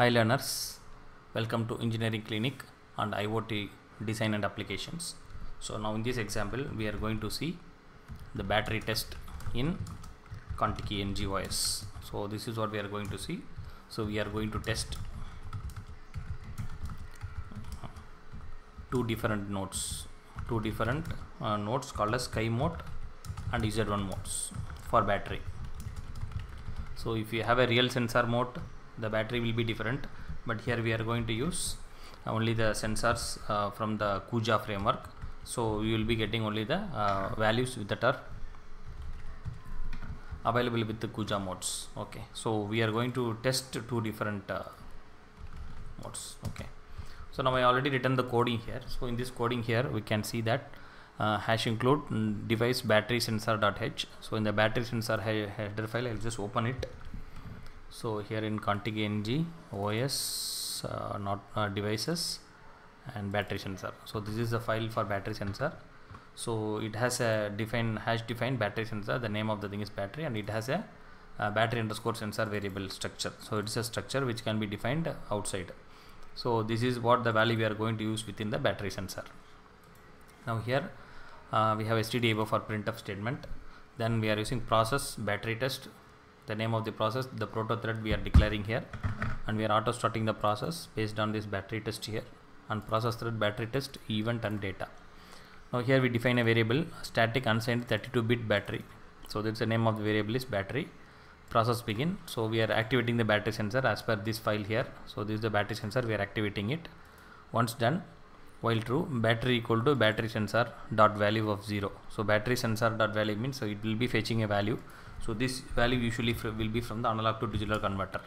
Hi learners, welcome to Engineering Clinic and IoT Design and Applications. So now in this example we are going to see the battery test in Contiki NGOS. So this is what we are going to see. So we are going to test two different nodes, two different uh, nodes called as Sky mode and EZ1 modes for battery. So if you have a real sensor mode the battery will be different but here we are going to use only the sensors uh, from the Kuja framework so you will be getting only the uh, values that are available with the Kuja modes okay so we are going to test two different uh, modes okay so now I already written the coding here so in this coding here we can see that uh, hash include mm, device battery sensor.h so in the battery sensor header file I'll just open it so here in contig ng os uh, not uh, devices and battery sensor so this is the file for battery sensor so it has a defined hash defined battery sensor the name of the thing is battery and it has a, a battery underscore sensor variable structure so it's a structure which can be defined outside so this is what the value we are going to use within the battery sensor now here uh, we have stdabo for printf statement then we are using process battery test the name of the process the proto thread we are declaring here and we are auto starting the process based on this battery test here and process thread battery test event and data now here we define a variable static unsigned 32 bit battery so that's the name of the variable is battery process begin so we are activating the battery sensor as per this file here so this is the battery sensor we are activating it once done while true battery equal to battery sensor dot value of 0 so battery sensor dot value means so it will be fetching a value so this value usually will be from the analog to digital converter.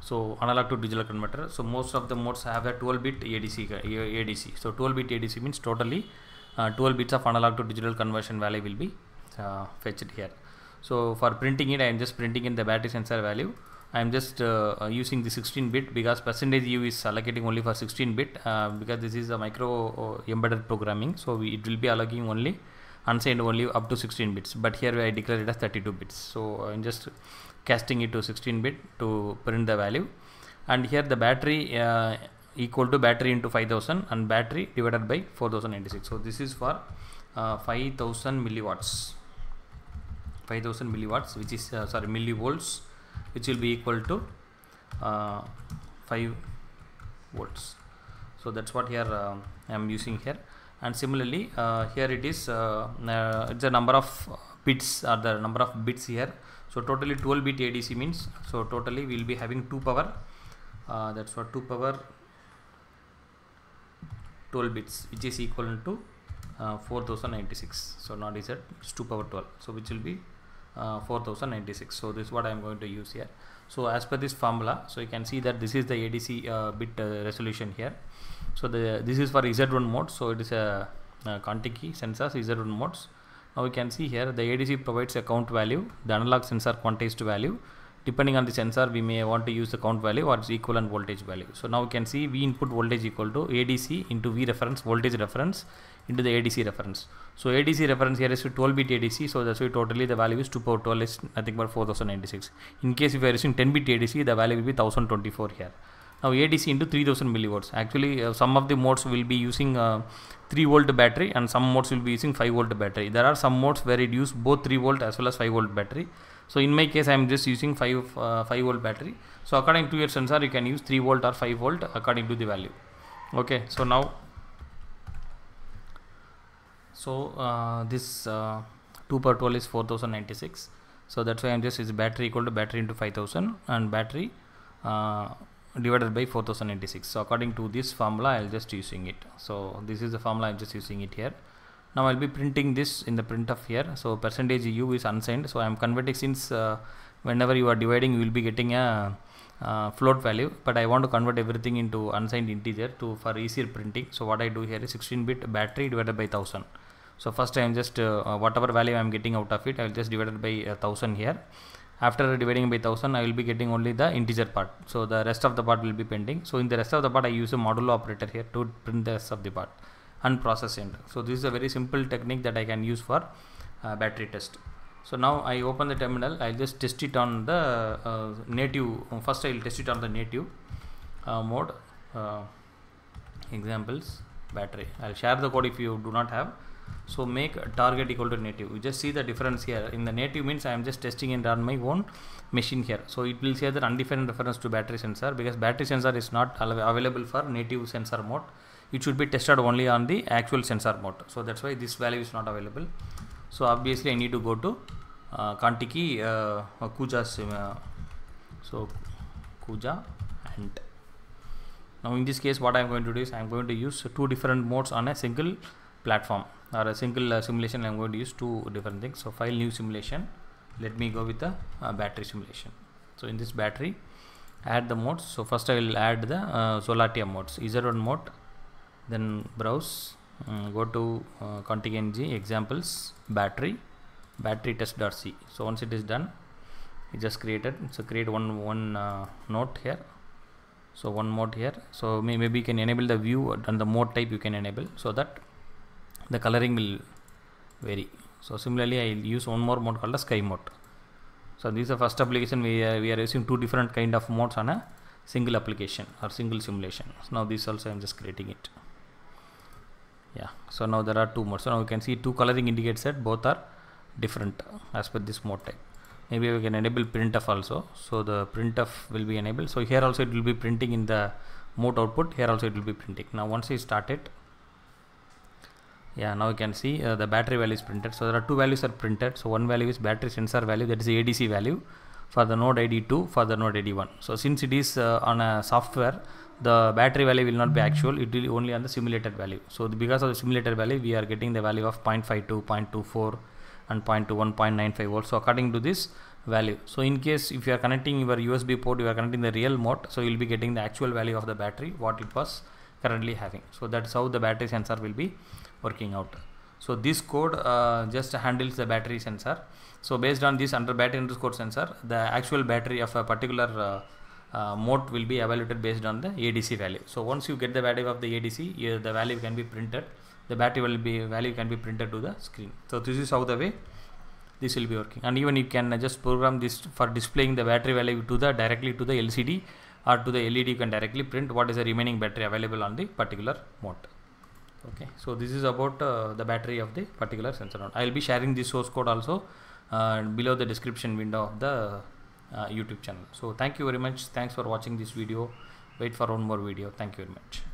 So analog to digital converter. So most of the modes have a 12-bit ADC. Uh, ADC. So 12-bit ADC means totally uh, 12 bits of analog to digital conversion value will be uh, fetched here. So for printing it, I am just printing in the battery sensor value. I am just uh, uh using the 16 bit because percentage U is allocating only for 16 bit uh, because this is a micro embedded programming. So we, it will be allocating only unsigned only up to 16 bits but here I declare it as 32 bits so uh, I'm just casting it to 16 bit to print the value and here the battery uh, equal to battery into 5000 and battery divided by 4096 so this is for uh, 5000 milliwatts 5000 milliwatts which is uh, sorry millivolts which will be equal to uh, 5 volts so that's what here uh, I am using here and similarly uh, here it is uh, uh, it's a number of bits are the number of bits here so totally 12 bit ADC means so totally we will be having 2 power uh, that's what 2 power 12 bits which is equivalent to uh, 4096 so not is it's 2 power 12 so which will be uh, 4096 so this is what I am going to use here so as per this formula so you can see that this is the ADC uh, bit uh, resolution here so the this is for Z1 mode so it is a, a Contiki sensors Z1 modes now we can see here the ADC provides a count value the analog sensor quantized value depending on the sensor we may want to use the count value or its equivalent voltage value. So now we can see V input voltage equal to ADC into V reference voltage reference into the ADC reference. So ADC reference here is 12 bit ADC so that's why totally the value is 2 power 12 is nothing but 4096. In case if you are using 10 bit ADC the value will be 1024 here. Now ADC into 3000 millivolts actually uh, some of the modes will be using uh, 3 volt battery and some modes will be using 5 volt battery. There are some modes where it use both 3 volt as well as 5 volt battery so in my case I am just using 5, uh, 5 volt battery. So according to your sensor you can use 3 volt or 5 volt according to the value. Okay, so now so uh, this uh, 2 per 12 is 4096. So that's why I'm just is battery equal to battery into 5000 and battery uh, divided by 4096. So according to this formula I'll just using it. So this is the formula I'm just using it here now I'll be printing this in the of here so percentage u is unsigned so I'm converting since uh, whenever you are dividing you will be getting a uh, float value but I want to convert everything into unsigned integer to for easier printing so what I do here is 16 bit battery divided by 1000 so first I am just uh, uh, whatever value I am getting out of it I will just divide it by 1000 uh, here after dividing by 1000 I will be getting only the integer part so the rest of the part will be pending so in the rest of the part I use a modulo operator here to print the rest of the part and process end. So this is a very simple technique that I can use for uh, battery test. So now I open the terminal, I'll just test it on the uh, native, uh, first I'll test it on the native uh, mode, uh, examples, battery. I'll share the code if you do not have. So make target equal to native. You just see the difference here. In the native means I am just testing it on my own machine here. So it will say that undefined reference to battery sensor because battery sensor is not available for native sensor mode it should be tested only on the actual sensor mode. So that's why this value is not available. So obviously I need to go to uh, Kantiki uh, Kuja uh, so Kuja and now in this case what I am going to do is I am going to use two different modes on a single platform or a single uh, simulation I am going to use two different things. So file new simulation let me go with the uh, battery simulation. So in this battery add the modes so first I will add the uh, Solatium modes Z1 mode then browse um, go to uh, contingency examples battery battery test.c so once it is done it just created so create one one uh, note here so one mode here so may, maybe you can enable the view and the mode type you can enable so that the coloring will vary so similarly I'll use one more mode called the sky mode so this is the first application we are, we are using two different kind of modes on a single application or single simulation so now this also I am just creating it so now there are two modes so now we can see two coloring indicates that both are different as per this mode type maybe we can enable printf also so the printf will be enabled so here also it will be printing in the mode output here also it will be printing now once we start it yeah now you can see uh, the battery value is printed so there are two values are printed so one value is battery sensor value that is the adc value for the node id2 for the node id1 so since it is uh, on a software the battery value will not be actual it will only on the simulated value so the, because of the simulated value we are getting the value of 0.52 0.24 and 0.21 0.95 volts so according to this value so in case if you are connecting your usb port you are connecting the real mode so you will be getting the actual value of the battery what it was currently having so that's how the battery sensor will be working out so this code uh, just handles the battery sensor so based on this under battery underscore sensor the actual battery of a particular uh, uh, mode will be evaluated based on the ADC value. So once you get the value of the ADC, the value can be printed. The battery will be value can be printed to the screen. So this is how the way this will be working. And even you can just program this for displaying the battery value to the directly to the LCD or to the LED. You can directly print what is the remaining battery available on the particular mode. Okay, so this is about uh, the battery of the particular sensor. I will be sharing this source code also uh, below the description window of the uh, youtube channel so thank you very much thanks for watching this video wait for one more video thank you very much